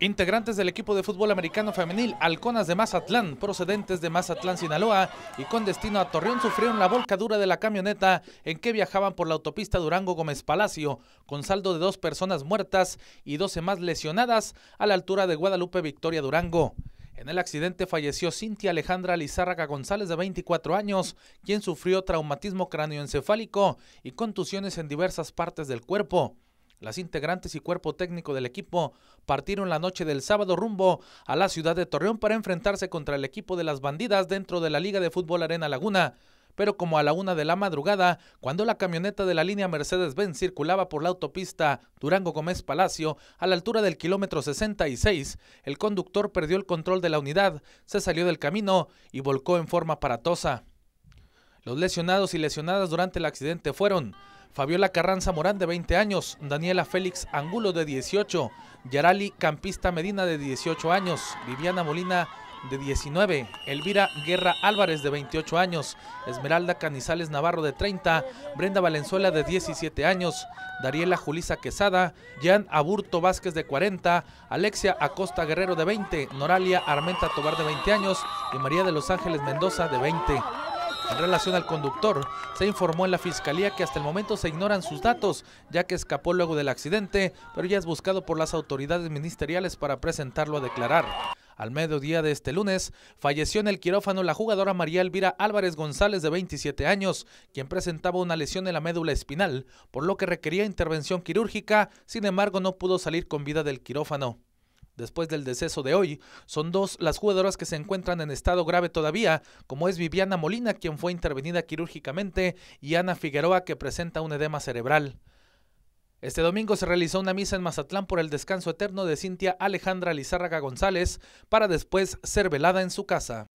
Integrantes del equipo de fútbol americano femenil Halconas de Mazatlán, procedentes de Mazatlán, Sinaloa y con destino a Torreón, sufrieron la volcadura de la camioneta en que viajaban por la autopista Durango Gómez Palacio, con saldo de dos personas muertas y 12 más lesionadas a la altura de Guadalupe Victoria Durango. En el accidente falleció Cintia Alejandra Lizárraga González de 24 años, quien sufrió traumatismo cráneoencefálico y contusiones en diversas partes del cuerpo. Las integrantes y cuerpo técnico del equipo partieron la noche del sábado rumbo a la ciudad de Torreón para enfrentarse contra el equipo de las bandidas dentro de la Liga de Fútbol Arena Laguna. Pero como a la una de la madrugada, cuando la camioneta de la línea Mercedes-Benz circulaba por la autopista Durango Gómez Palacio, a la altura del kilómetro 66, el conductor perdió el control de la unidad, se salió del camino y volcó en forma aparatosa. Los lesionados y lesionadas durante el accidente fueron Fabiola Carranza Morán de 20 años, Daniela Félix Angulo de 18, Yarali Campista Medina de 18 años, Viviana Molina de 19, Elvira Guerra Álvarez de 28 años, Esmeralda Canizales Navarro de 30, Brenda Valenzuela de 17 años, Dariela Julisa Quesada, Jan Aburto Vázquez de 40, Alexia Acosta Guerrero de 20, Noralia Armenta Tobar de 20 años y María de los Ángeles Mendoza de 20. En relación al conductor, se informó en la fiscalía que hasta el momento se ignoran sus datos, ya que escapó luego del accidente, pero ya es buscado por las autoridades ministeriales para presentarlo a declarar. Al mediodía de este lunes, falleció en el quirófano la jugadora María Elvira Álvarez González, de 27 años, quien presentaba una lesión en la médula espinal, por lo que requería intervención quirúrgica, sin embargo no pudo salir con vida del quirófano. Después del deceso de hoy, son dos las jugadoras que se encuentran en estado grave todavía, como es Viviana Molina, quien fue intervenida quirúrgicamente, y Ana Figueroa, que presenta un edema cerebral. Este domingo se realizó una misa en Mazatlán por el descanso eterno de Cintia Alejandra Lizárraga González, para después ser velada en su casa.